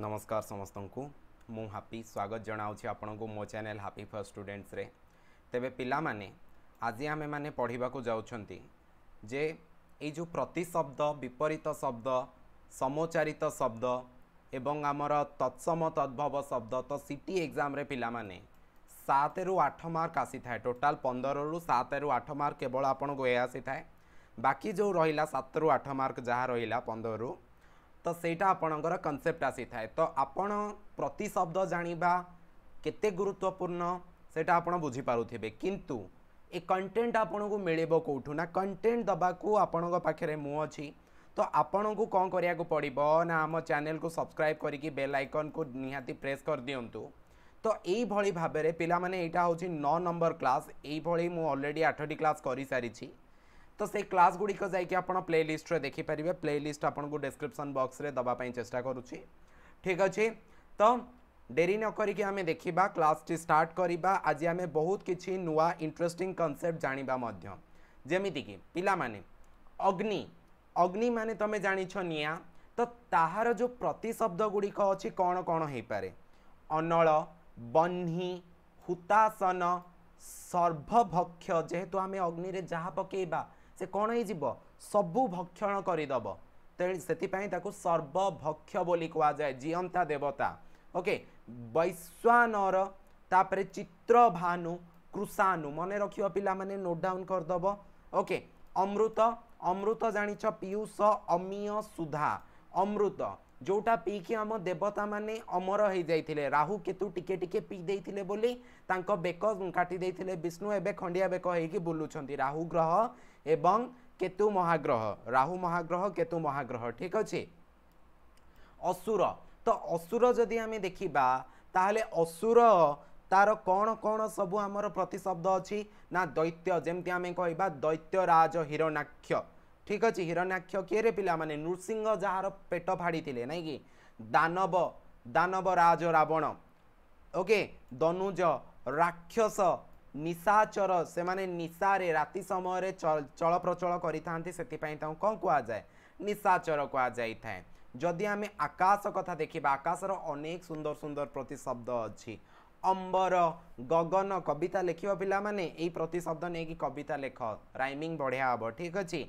નમસ્કાર સમસ્તંકુ ମୁଁ ହାପି ସ୍ୱାଗତ ଜଣାଉଛି ଆପଣଙ୍କୁ ମୋ ଚ୍ୟାନେଲ୍ ହାପି ଫର୍ ଷ୍ଟୁଡେଣ୍ଟସ୍ରେ ତେବେ ପିଲାମାନେ ଆଜି ଆମେମାନେ ପଢ଼ିବାକୁ ଯାଉଛନ୍ତି ଯେ ଏଇ ଯେଉଁ ପ୍ରତିଶବ୍ଦ ବିପରୀତ ଶବ୍ଦ ସମୋଚାରିତ ଶବ୍ଦ ଏବଂ ଆମର ତତ୍ସମ ତଦ୍ଭବ ଶବ୍ଦ ତ ସିଟି ଏକ୍ଜାମ୍ରେ ପିଲାମାନେ ସାତରୁ ଆଠ ମାର୍କ ଆସିଥାଏ ଟୋଟାଲ୍ ପନ୍ଦରରୁ ସାତରୁ ଆଠ ମାର୍କ କେବଳ ଆପଣଙ୍କୁ ଏ ଆସିଥାଏ ବାକି ଯେଉଁ ରହିଲା ସାତରୁ ଆଠ ମାର୍କ ଯାହା ରହିଲା ପନ୍ଦରରୁ ତ ସେଇଟା ଆପଣଙ୍କର କନସେପ୍ଟ ଆସିଥାଏ ତ ଆପଣ ପ୍ରତିଶବ୍ଦ ଜାଣିବା କେତେ ଗୁରୁତ୍ୱପୂର୍ଣ୍ଣ ସେଇଟା ଆପଣ ବୁଝିପାରୁଥିବେ କିନ୍ତୁ ଏ କଣ୍ଟେଣ୍ଟ ଆପଣଙ୍କୁ ମିଳିବ କେଉଁଠୁ ନା କଣ୍ଟେଣ୍ଟ ଦେବାକୁ ଆପଣଙ୍କ ପାଖରେ ମୁଁ ଅଛି ତ ଆପଣଙ୍କୁ କ'ଣ କରିବାକୁ ପଡ଼ିବ ନା ଆମ ଚ୍ୟାନେଲକୁ ସବସ୍କ୍ରାଇବ୍ କରିକି ବେଲ୍ ଆଇକନ୍କୁ ନିହାତି ପ୍ରେସ୍ କରିଦିଅନ୍ତୁ ତ ଏଇଭଳି ଭାବରେ ପିଲାମାନେ ଏଇଟା ହେଉଛି ନଅ ନମ୍ବର କ୍ଲାସ୍ ଏଇଭଳି ମୁଁ ଅଲରେଡ଼ି ଆଠଟି କ୍ଲାସ୍ କରିସାରିଛି तो से क्लास गुड़िक जाकि प्ले देखिपर देखिपारे प्ले लिस्ट आपको डेस्क्रिप्सन बक्स में देवाई चेषा करुच्ची ठीक अच्छे तो डेरी न करके आम देखा क्लास टी स्टार्ट करवा आज आम बहुत किसी नुआ इंटरेस्टिंग कनसेप्ट जाना जमीक पाने अग्नि अग्नि मैंने तुम जाच नि तो ताहार जो प्रतिशब्द गुड़िक अच्छी कौन कौन हो पारे अनल बह्नि हुतासन सर्वभक्ष जेहेतु आम अग्नि जहाँ पकेबा ସେ କ'ଣ ହେଇଯିବ ସବୁ ଭକ୍ଷଣ କରିଦେବ ତେଣୁ ସେଥିପାଇଁ ତାକୁ ସର୍ବଭକ୍ଷ ବୋଲି କୁହାଯାଏ ଜିଅନ୍ତା ଦେବତା ଓକେ ବୈଶ୍ୱାନର ତାପରେ ଚିତ୍ରଭାନୁ କୃଷାନୁ ମନେ ରଖିବ ପିଲାମାନେ ନୋଟ୍ ଡାଉନ୍ କରିଦେବ ଓକେ ଅମୃତ ଅମୃତ ଜାଣିଛ ପିୟୁଷ ଅମୀୟ ସୁଧା ଅମୃତ ଯେଉଁଟା ପିଇକି ଆମ ଦେବତାମାନେ ଅମର ହେଇଯାଇଥିଲେ ରାହୁ କେତୁ ଟିକେ ଟିକେ ପିଇ ଦେଇଥିଲେ ବୋଲି ତାଙ୍କ ବେକ କାଟି ଦେଇଥିଲେ ବିଷ୍ଣୁ ଏବେ ଖଣ୍ଡିଆ ବେକ ହେଇକି ବୁଲୁଛନ୍ତି ରାହୁ ଗ୍ରହ এবং কেতু মহাগ্রহ রাহু মহাগ্রহ কেতু মহাগ্রহ ঠিক আছে অসুর ତ ଅସୁର ଯଦି ଆମେ ଦେଖିବା ତାହେଲେ ଅସୁର ତାର କ'ଣ କ'ଣ ସବୁ ଆମର ପ୍ରତିଶବ୍ଦ ଅଛି ନା ଦୈତ୍ୟ ଯେମିତି ଆମେ କହିବା ଦୈତ୍ୟରାଜ ହିରଣାକ୍ଷ ଠିକ୍ ଅଛି ହିରଣାକ୍ଷ କିଏରେ ପିଲାମାନେ ନୃସିଂହ ଯାହାର ପେଟ ଫାଡ଼ିଥିଲେ ନାଇଁ କି ଦାନବ ଦାନବ ରାଜ ରାବଣ ଓକେ ଧନୁଜ ରାକ୍ଷସ ନିଶାଚର ସେମାନେ ନିଶାରେ ରାତି ସମୟରେ ଚଳପ୍ରଚଳ କରିଥାନ୍ତି ସେଥିପାଇଁ ତାଙ୍କୁ କ'ଣ କୁହାଯାଏ ନିଶାଚର କୁହାଯାଇଥାଏ ଯଦି ଆମେ ଆକାଶ କଥା ଦେଖିବା ଆକାଶର ଅନେକ ସୁନ୍ଦର ସୁନ୍ଦର ପ୍ରତିଶବ୍ଦ ଅଛି ଅମ୍ବର ଗଗନ କବିତା ଲେଖିବ ପିଲାମାନେ ଏଇ ପ୍ରତିଶବ୍ଦ ନେଇକି କବିତା ଲେଖ ରାଇମିଂ ବଢ଼ିଆ ହେବ ଠିକ୍ ଅଛି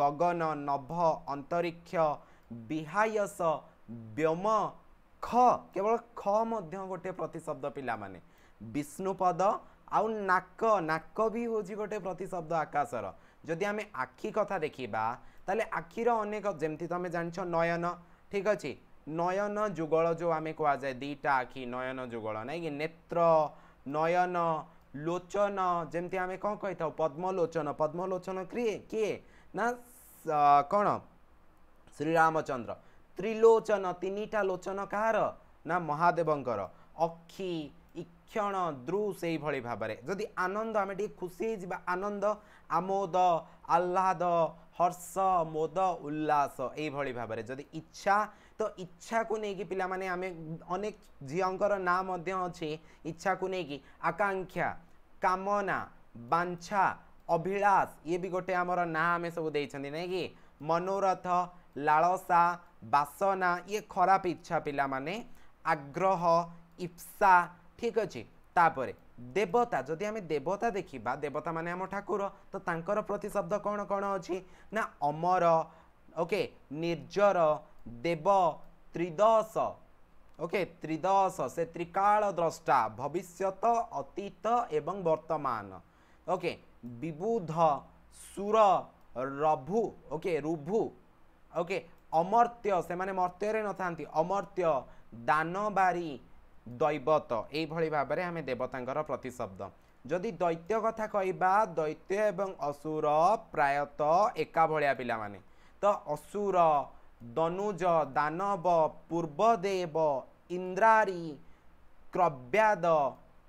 ଗଗନ ନଭ ଅନ୍ତରିକ୍ଷ ବିହାୟସ ବ୍ୟମ ଖ କେବଳ ଖ ମଧ୍ୟ ଗୋଟିଏ ପ୍ରତିଶବ୍ଦ ପିଲାମାନେ ବିଷ୍ଣୁପଦ ଆଉ ନାକ ନାକ ବି ହେଉଛି ଗୋଟେ ପ୍ରତିଶବ୍ଦ ଆକାଶର ଯଦି ଆମେ ଆଖି କଥା ଦେଖିବା ତାହେଲେ ଆଖିର ଅନେକ ଯେମିତି ତୁମେ ଜାଣିଛ ନୟନ ଠିକ୍ ଅଛି ନୟନ ଯୁଗଳ ଯେଉଁ ଆମେ କୁହାଯାଏ ଦୁଇଟା ଆଖି ନୟନ ଯୁଗଳ ନାଇଁ କି ନେତ୍ର ନୟନ ଲୋଚନ ଯେମିତି ଆମେ କ'ଣ କହିଥାଉ ପଦ୍ମଲୋଚନ ପଦ୍ମଲୋଚନ କିଏ କିଏ ନା କ'ଣ ଶ୍ରୀରାମଚନ୍ଦ୍ର ତ୍ରିଲୋଚନ ତିନିଟା ଲୋଚନ କାହାର ନା ମହାଦେବଙ୍କର ଅକ୍ଷି ক্ষণ দ্রু সেইভাবে ভাবে যদি আনন্দ আমি টিকি খুশি হয়ে যা আনন্দ আমোদ আহ্লাদ হর্ষ মোদ উল্লাস এইভাবে ভাবে যদি ইচ্ছা তো ইচ্ছাকু নেই পিলা মানে আমি অনেক ঝিওঙ্কর না মধ্যে অছে ইচ্ছাকু নেই আকাঙ্ক্ষা কামনা বাঞ্ছা অভিলাষ ইয়ে বি গোটে আমার না আমি সব দিয়েছেন না কি মনোরথ লালসা বাসনা ইয়ে খরাপ ইচ্ছা পিলা মানে আগ্রহ ইপ্সা ঠিক ଅଛି ତାପରେ ଦେବତା ଯଦି ଆମେ ଦେବତା ଦେଖିବା ଦେବତାମାନେ ଆମ ଠାକୁର ତ ତାଙ୍କର ପ୍ରତିଶବ୍ଦ କ'ଣ କ'ଣ ଅଛି ନା ଅମର ଓକେ ନିର୍ଜର ଦେବ ତ୍ରିଦଶ ଓକେ ତ୍ରିଦଶ ସେ ତ୍ରିକାଳ ଦ୍ରଷ୍ଟା ଭବିଷ୍ୟତ ଅତୀତ ଏବଂ ବର୍ତ୍ତମାନ ଓକେ ବିବୁଧ ସୁର ରଭୁ ଓକେ ରୁଭୁ ଓକେ ଅମର୍ତ୍ୟ ସେମାନେ ମର୍ତ୍ୟରେ ନଥାନ୍ତି ଅମର୍ତ୍ୟ ଦାନବାରୀ দৈবত এইভাবে ভাবে আমি দেবতাঙ্কর প্রতিশব্দ যদি দৈত্য কথা কহা দৈত্য এবং অসুর প্রায়ত একা ভা পিলা মানে তো অসুর দনুজ দানব পূর্বদেব ইন্দ্রারি ক্রব্যাদ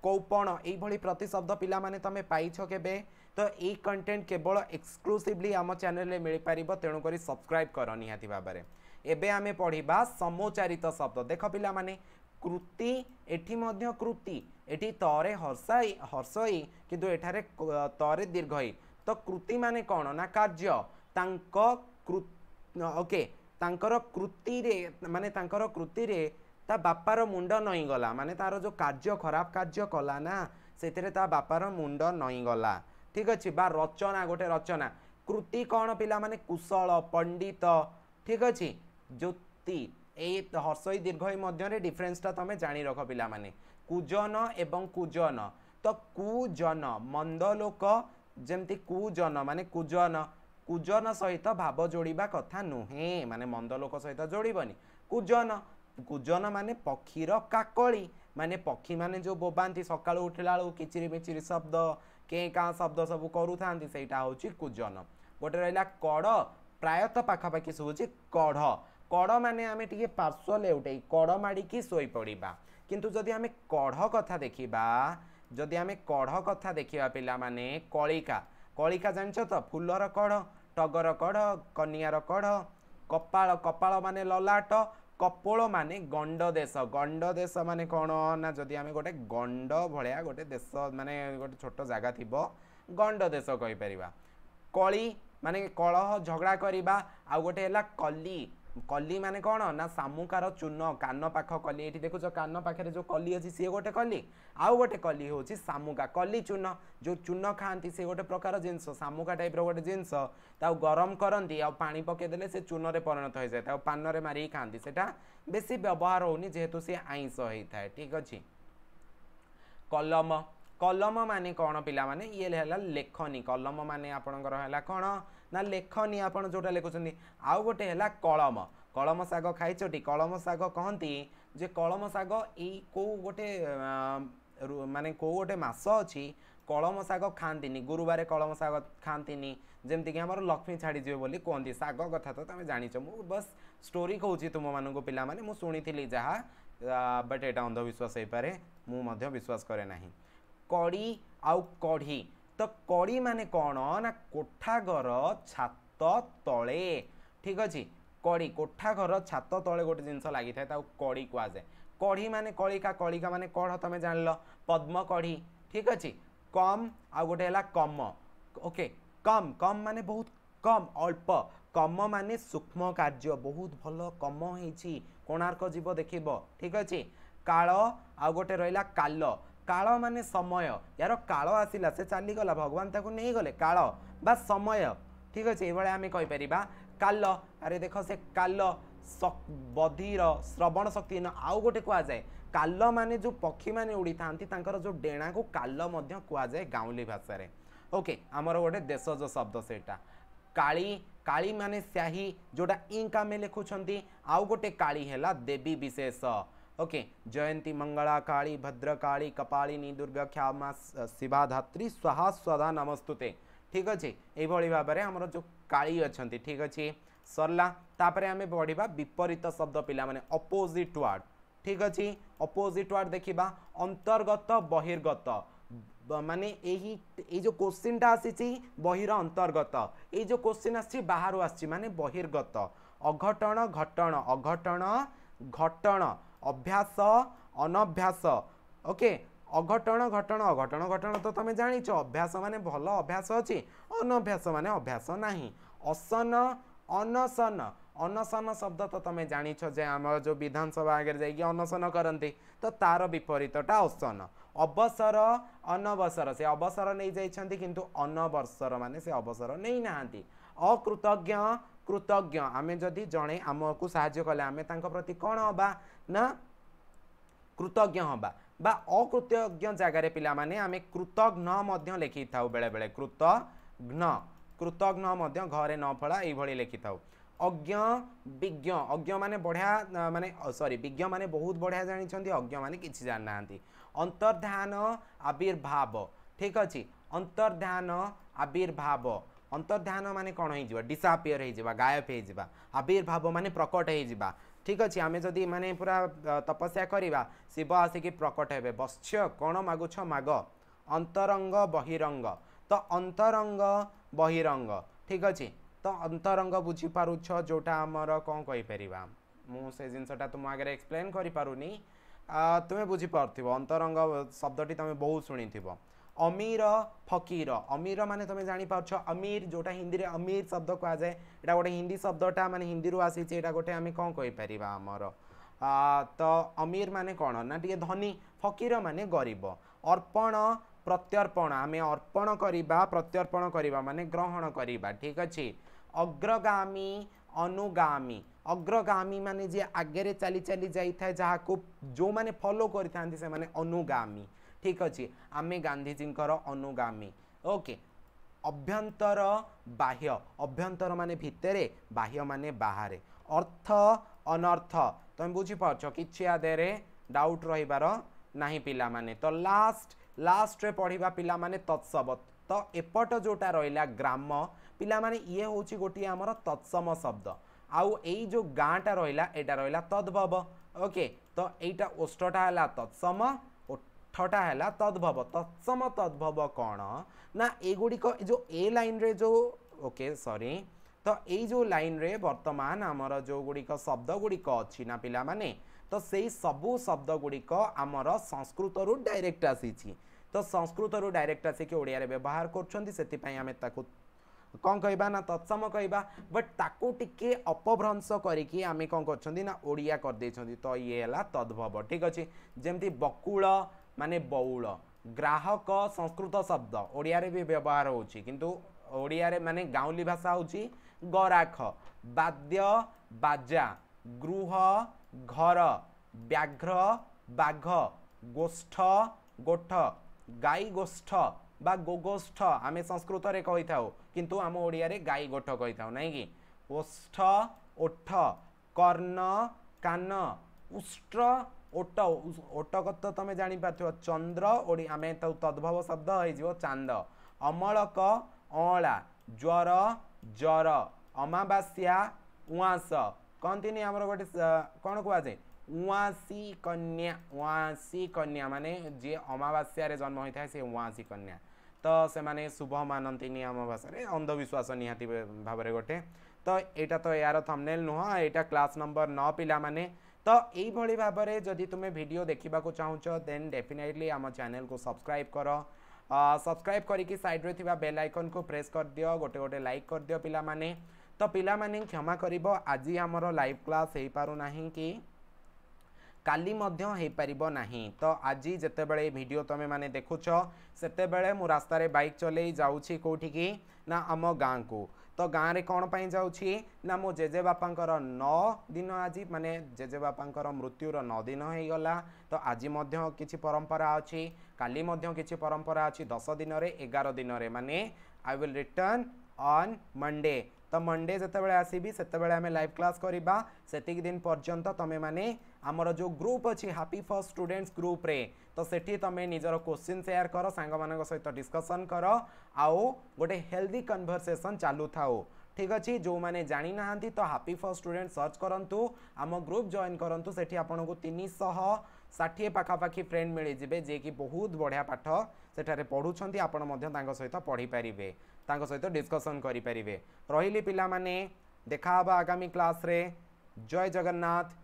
কৌপণ এইভাবে প্রতিশব্দ পিলা মানে তুমি পাইছ কেবে তো এই কন্টেন্ট কেবল এক্সক্লুসিভলি আমার চ্যানেলে মিপার তেণুকরি সবসক্রাইব কর নিহতি ভাবে এবে আমি পড়া সমুচারিত শব্দ দেখ পিলা মানে কৃতি এটি মধ্য কৃতি এটি তরে হর্ষাই হর্ষই কিন্তু এঠারে তরে দীর্ঘই তো কৃতি মানে কোণ না কার্য তাঙ্ক ওকে তাঙ্কর কৃতিরে মানে তাঙ্কর কৃতিরে তা বাপার মুন্ড নইগলা মানে তার যে কার্য খারাপ কার্য কলা না ସେଥିରେ ତା ବାପାର ମୁଣ୍ଡ ନଇଁଗଲା ଠିକ୍ ଅଛି ବା ରଚନା ଗୋଟେ ରଚନା କୃତି କ'ଣ ପିଲାମାନେ କୁଶଳ ପଣ୍ଡିତ ଠିକ୍ ଅଛି ଜ୍ୟୋତି এই হর্ষই দୀর্ঘই মধ্যে ডিফরেন্সটা তুমি জাঁ রখ পিলামানে কুজন এবং কুজন তো কুজন মন্দ লোক যেমতি কুজন মানে কুজন কুজন সহিত ভাব যোড়া কথা নুহে মানে মন্দ লোক সহিত যোড়বনি কুজন কুজন মানে পক্ষীর কাকলি মানে পক্ষী মানে যে বোবাতে সকাল উঠিলা বেড়ে কিচিরি মিচিরি শব্দ কে কাঁ শব্দ সব করুথা সেইটা হচ্ছে কুজন গোটে রা কড় প্রায়ত পাখাপাখি শুভুছি কড় କଡ଼ ମାନେ ଆମେ ଟିକେ ପାର୍ଶ୍ୱ ଲେଉଟେଇ କଡ଼ ମାଡ଼ିକି ଶୋଇପଡ଼ିବା କିନ୍ତୁ ଯଦି ଆମେ କଢ଼ କଥା ଦେଖିବା ଯଦି ଆମେ କଢ଼ କଥା ଦେଖିବା ପିଲାମାନେ କଳିକା କଳିକା ଜାଣିଛ ତ ଫୁଲର କଢ଼ ଟଗର କଢ଼ କନିଆର କଢ଼ କପାଳ କପାଳ ମାନେ ଲଲାଟ କପୋଳ ମାନେ ଗଣ୍ଡ ଦେଶ ଗଣ୍ଡ ଦେଶ ମାନେ କ'ଣ ନା ଯଦି ଆମେ ଗୋଟେ ଗଣ୍ଡ ଭଳିଆ ଗୋଟେ ଦେଶ ମାନେ ଗୋଟେ ଛୋଟ ଜାଗା ଥିବ ଗଣ୍ଡ ଦେଶ କହିପାରିବା କଳି ମାନେ କଳହ ଝଗଡ଼ା କରିବା ଆଉ ଗୋଟେ ହେଲା କଲି কলি মানে কোণ না সামুকার চূর্ণ কান পাখ কলি এটি দেখুছ কান পাখে যে কলি অছি সি গোটে কলি আউ গোটে কলি হচ্ছে সামুকা কলি চূর্ণ যে চূর্ণ খাঁতি সে গোটে প্রকার জিনিস সামুকা টাইপর গোটে জিনিস তাও গরম করতে আপা পকাইদেলে সে চূর্ণরে পরিণত হয়ে যায় তাও পানরে মারি খাঁতি সেটা বেশি ব্যবহার হোনি যেহেতু সে আইঁষ হয়ে থাকে ঠিক আছে কলম কলম মানে কোণ পিলা মানে ইয়ে হল লেখনি কলম মানে আপনার হল কোণ ନା ଲେଖନୀ ଆପଣ ଯେଉଁଟା ଲେଖୁଛନ୍ତି ଆଉ ଗୋଟେ ହେଲା କଳମ କଳମ ଶାଗ ଖାଇଛଟି କଳମ ଶାଗ କହନ୍ତି ଯେ କଳମ ଶାଗ ଏଇ କେଉଁ ଗୋଟେ ମାନେ କେଉଁ ଗୋଟେ ମାସ ଅଛି କଳମ ଶାଗ ଖାଆନ୍ତିନି ଗୁରୁବାର କଳମ ଶାଗ ଖାଆନ୍ତିନି ଯେମିତିକି ଆମର ଲକ୍ଷ୍ମୀ ଛାଡ଼ିଯିବେ ବୋଲି କୁହନ୍ତି ଶାଗ କଥା ତ ତମେ ଜାଣିଛ ମୁଁ ବସ୍ ଷ୍ଟୋରି କହୁଛି ତୁମମାନଙ୍କୁ ପିଲାମାନେ ମୁଁ ଶୁଣିଥିଲି ଯାହା ବଟ୍ ଏଇଟା ଅନ୍ଧବିଶ୍ୱାସ ହେଇପାରେ ମୁଁ ମଧ୍ୟ ବିଶ୍ୱାସ କରେ ନାହିଁ କଢ଼ି ଆଉ କଢ଼ି ତ କଡ଼ି ମାନେ କ'ଣ ନା କୋଠାଘର ଛାତ ତଳେ ଠିକ୍ ଅଛି କଡ଼ି କୋଠାଘର ଛାତ ତଳେ ଗୋଟେ ଜିନିଷ ଲାଗିଥାଏ ତାକୁ କଡ଼ି କୁହାଯାଏ କଢ଼ି ମାନେ କଳିକା କଳିକା ମାନେ କଢ଼ ତମେ ଜାଣିଲ ପଦ୍ମ କଢ଼ି ଠିକ୍ ଅଛି କମ୍ ଆଉ ଗୋଟେ ହେଲା କମ ଓକେ କମ୍ କମ୍ ମାନେ ବହୁତ କମ୍ ଅଳ୍ପ କମ ମାନେ ସୂକ୍ଷ୍ମ କାର୍ଯ୍ୟ ବହୁତ ଭଲ କମ ହେଇଛି କୋଣାର୍କ ଯିବ ଦେଖିବ ଠିକ୍ ଅଛି କାଳ ଆଉ ଗୋଟେ ରହିଲା କାଲ কাল মানে সময় ইয়ার কাল আসিলা সে চালিগলা ভগবান তাকে নিয়ে গলে কাল বা সময় ঠিক আছে এইভাবে আমি কইপারিবা কাল আরে দেখ সে কাল বধির শ্রবণ শক্তিহীন আউ গোটে কুযায়ে কাল মানে যে পক্ষী মানে উড়ি থাকে তাঁর যে ডেণাকু কাল কুযায়ে গাউলি ভাষায় ওকে আমার গোটে দেশজ শব্দ সেটা কালি কালি মানে স্যাহি যেটা ইঙ্ক আমি লেখুছেন আউ গোটে কালি হেলা দেবী বিশেষ ओके जयंती मंगला काली काली कपाड़ी दुर्गा क्षमा शिवा धात्री स्वाहा स्वधा नमस्तुते ठीक अच्छे ये भाव में आमर जो काली अच्छा ठीक अच्छे सरला आम बढ़ा विपरीत शब्द पाने अपोजिट वार्ड ठीक अच्छे अपोजिट वार्ड देखा अंतर्गत बहिर्गत माने यही ये क्वेश्चन टा आसी बहिर अंतर्गत यो क्वेश्चन आहर बाहर आसी बहिर्गत अघटन घटन अघटन घटन अभ्यास अनभ्यास ओके अघटन घटण अघटण घटण त जाछ अभ्यास मान भल अभ्यास अझ अनभ्यास मान अभ्यास ना असन अनसन अनसन शब्द त आगे जानसन अनसन तो तार विपरीत असन अवसर अनवसर से अवसर नै कि अनवसर से अवसर नै अकृतज्ञ কৃতজ্ঞ আমি যদি জনে আমাকে সাহায্য কলে আমি তাঁর প্রতি কোণ হবা না কৃতজ্ঞ হবা বা অকৃতজ্ঞ জায়গায় পিলামানে আমি কৃতঘ্ন মধ্যে লেখি থাও বেড়ে বেড়ে কৃতঘ্ন কৃতঘ্ন মধ্যে ঘরে ন ফলা এইভাবে লেখি থাও অজ্ঞ বিজ্ঞ অজ্ঞ মানে বঢ়িয়া মানে সরি বিজ্ঞ মানে বহুত বঢ়িয়া জাঁচান অজ্ঞ মানে কিছু জানি না অন্তর্ধান আবির্ভাব ঠিক আছে অন্তর্ধান আবির্ভাব অন্তর্ধান মানে কোণ হয়ে যা ডিসাপিয়র হয়ে যা গায়ব হয়ে যা আবির্ভাব মানে প্রকট হয়ে যা ঠিক আছে আমি যদি মানে পুরা তপস্যা করা শিব আসিকি প্রকট হবে বৎস্য কোণ মাগুছ মাগ অন্তরঙ্গ বহিরঙ্গ তো অন্তরঙ্গ বহিরঙ্গ ঠিক আছে তো অন্তরঙ্গ বুঝিপারুছ যেটা আমার কম কইপার মু সে জিনিসটা তুম আগে এক্সপ্লেন করে পুনি তুমি বুঝিপার অন্তরঙ্গ শব্দটি তুমি বহু শুণিথিব অমির ফকির অমির মানে তুমি জাঁপারছ অমির যেটা হিন্দি অমির শব্দ কুযায়ে এটা গোটে হিন্দি শব্দটা মানে হিন্দি আসিছে এটা গোটে আমি কম কইপার আমার তো অমির মানে কোণ না টিকি ধনী ফকির মানে গরিব অর্পণ প্রত্যর্পণ আমি অর্পণ করা প্রত্যর্পণ করা মানে গ্রহণ করা ঠিক আছে অগ্রগামী অনুগামী অগ্রগামী মানে যে আগে চালি চালি যাই থাকে যা যে ফলো করে থাকে সে অনুগামী ଠିକ୍ ଅଛି ଆମେ ଗାନ୍ଧିଜୀଙ୍କର ଅନୁଗାମୀ ଓକେ ଅଭ୍ୟନ୍ତର ବାହ୍ୟ ଅଭ୍ୟନ୍ତର ମାନେ ଭିତରେ ବାହ୍ୟ ମାନେ ବାହାରେ ଅର୍ଥ ଅନର୍ଥ ତୁମେ ବୁଝିପାରୁଛ କିଛି ଆଦେହରେ ଡାଉଟ୍ ରହିବାର ନାହିଁ ପିଲାମାନେ ତ ଲାଷ୍ଟ ଲାଷ୍ଟରେ ପଢ଼ିବା ପିଲାମାନେ ତତ୍ସବ ତ ଏପଟ ଯେଉଁଟା ରହିଲା ଗ୍ରାମ ପିଲାମାନେ ଇଏ ହେଉଛି ଗୋଟିଏ ଆମର ତତ୍ସମ ଶବ୍ଦ ଆଉ ଏଇ ଯେଉଁ ଗାଁଟା ରହିଲା ଏଇଟା ରହିଲା ତଦ୍ଭବ ଓକେ ତ ଏଇଟା ଓଷ୍ଠଟା ହେଲା ତତ୍ସମ ଅର୍ଥଟା ହେଲା ତଦ୍ଭବ ତତ୍ସମ ତଦ୍ଭବ କ'ଣ ନା ଏଗୁଡ଼ିକ ଏ ଯେଉଁ ଏ ଲାଇନ୍ରେ ଯେଉଁ ଓକେ ସରି ତ ଏଇ ଯେଉଁ ଲାଇନ୍ରେ ବର୍ତ୍ତମାନ ଆମର ଯେଉଁ ଗୁଡ଼ିକ ଶବ୍ଦ ଗୁଡ଼ିକ ଅଛି ନା ପିଲାମାନେ ତ ସେଇ ସବୁ ଶବ୍ଦ ଗୁଡ଼ିକ ଆମର ସଂସ୍କୃତରୁ ଡାଇରେକ୍ଟ ଆସିଛି ତ ସଂସ୍କୃତରୁ ଡାଇରେକ୍ଟ ଆସିକି ଓଡ଼ିଆରେ ବ୍ୟବହାର କରୁଛନ୍ତି ସେଥିପାଇଁ ଆମେ ତାକୁ କ'ଣ କହିବା ନା ତତ୍ସମ କହିବା ବଟ୍ ତାକୁ ଟିକେ ଅପଭ୍ରଂଶ କରିକି ଆମେ କ'ଣ କରୁଛନ୍ତି ନା ଓଡ଼ିଆ କରିଦେଇଛନ୍ତି ତ ଇଏ ହେଲା ତଦ୍ଭବ ଠିକ୍ ଅଛି ଯେମିତି ବକୁଳ ମାନେ ବଉଳ ଗ୍ରାହକ ସଂସ୍କୃତ ଶବ୍ଦ ଓଡ଼ିଆରେ ବି ବ୍ୟବହାର ହେଉଛି କିନ୍ତୁ ଓଡ଼ିଆରେ ମାନେ ଗାଉଁଲି ଭାଷା ହେଉଛି ଗରାଖ ବାଦ୍ୟ ବାଜା ଗୃହ ଘର ବ୍ୟାଘ୍ର ବାଘ ଗୋଷ୍ଠ ଗୋଠ ଗାଈ ଗୋଷ୍ଠ ବା ଗୋଗୋଷ୍ଠ ଆମେ ସଂସ୍କୃତରେ କହିଥାଉ କିନ୍ତୁ ଆମ ଓଡ଼ିଆରେ ଗାଈ ଗୋଠ କହିଥାଉ ନାହିଁ କି ଓଷ୍ଠ ଓଠ କର୍ଣ୍ଣ କାନ ଉଷ୍ଟ ଓଟ ଓଟ କତ ତୁମେ ଜାଣିପାରୁଥିବ ଚନ୍ଦ୍ର ଓଡ଼ି ଆମେ ତାକୁ ତଦ୍ଭବ ଶବ୍ଦ ହେଇଯିବ ଚାନ୍ଦ ଅମଳକ ଅଁଳା ଜ୍ୱର ଜର ଅମାବାସ୍ୟା ଉଆଁସ କହନ୍ତିନି ଆମର ଗୋଟେ କ'ଣ କୁହାଯାଏ ଉଆଁସି କନ୍ୟା ଉଆଁସି କନ୍ୟା ମାନେ ଯିଏ ଅମାବାସ୍ୟାରେ ଜନ୍ମ ହୋଇଥାଏ ସେ ଉଆଁସି କନ୍ୟା ତ ସେମାନେ ଶୁଭ ମାନନ୍ତିନି ଆମ ଭାଷାରେ ଅନ୍ଧବିଶ୍ୱାସ ନିହାତି ଭାବରେ ଗୋଟେ ତ ଏଇଟା ତ ଏହାର ଥମ୍ନେଲ୍ ନୁହଁ ଏଇଟା କ୍ଲାସ୍ ନମ୍ବର ନଅ ପିଲାମାନେ तो यही भाव में जदि तुम्हें भिड देखा चाहूँ देन डेफिनेटली आम चेल को सब्सक्राइब कर सब्सक्राइब करके में या बेल आइकन को प्रेस कर दियो गोटे गोटे लाइक कर दियो पिला माने तो पिला माने क्षमा कर आज आमर लाइव क्लास हो पारना कि কালি মধ্য হইপারিব নাহি তো আজি যেতবেলে ভিডিও তুমি মানে দেখুছ সেতবেলে মু রাস্তায় বাইক চলেই যাচ্ছি কোটিকি না আম গাঁকু তো গাঁরে কোণ পাই যাচ্ছি না মো জেজেবাপাঙ্কর ন দিন আজি মানে জেজেবাপাঙ্কর মৃত্যুর ন দিন হয়েগলা তো আজি মধ্য কিছু পরম্পরা অছি কালি মধ্য কিছু পরম্পরা অছি দশ দিনরে এগার দিনরে মানে I will return on Monday তো মন্ডে যেতবে আসবি সেতবে আমি লাইভ ক্লাস করা সেতিক দিন পর্যন্ত তুমি মানে ଆମର ଯେଉଁ ଗ୍ରୁପ୍ ଅଛି ହାପି ଫର୍ ଷ୍ଟୁଡେଣ୍ଟସ୍ ଗ୍ରୁପ୍ରେ ତ ସେଠି ତୁମେ ନିଜର କୋଶ୍ଚିନ୍ ସେୟାର କର ସାଙ୍ଗମାନଙ୍କ ସହିତ ଡିସ୍କସନ୍ କର ଆଉ ଗୋଟେ ହେଲ୍ଦି କନଭରସେସନ୍ ଚାଲୁଥାଉ ଠିକ୍ ଅଛି ଯେଉଁମାନେ ଜାଣିନାହାନ୍ତି ତ ହାପି ଫର୍ ଷ୍ଟୁଡେଣ୍ଟ ସର୍ଚ୍ଚ କରନ୍ତୁ ଆମ ଗ୍ରୁପ୍ ଜଏନ୍ କରନ୍ତୁ ସେଠି ଆପଣଙ୍କୁ ତିନିଶହ ଷାଠିଏ ପାଖାପାଖି ଫ୍ରେଣ୍ଡ ମିଳିଯିବେ ଯିଏକି ବହୁତ ବଢ଼ିଆ ପାଠ ସେଠାରେ ପଢ଼ୁଛନ୍ତି ଆପଣ ମଧ୍ୟ ତାଙ୍କ ସହିତ ପଢ଼ିପାରିବେ ତାଙ୍କ ସହିତ ଡିସ୍କସନ୍ କରିପାରିବେ ରହିଲି ପିଲାମାନେ ଦେଖା ହେବ ଆଗାମୀ କ୍ଲାସ୍ରେ ଜୟ ଜଗନ୍ନାଥ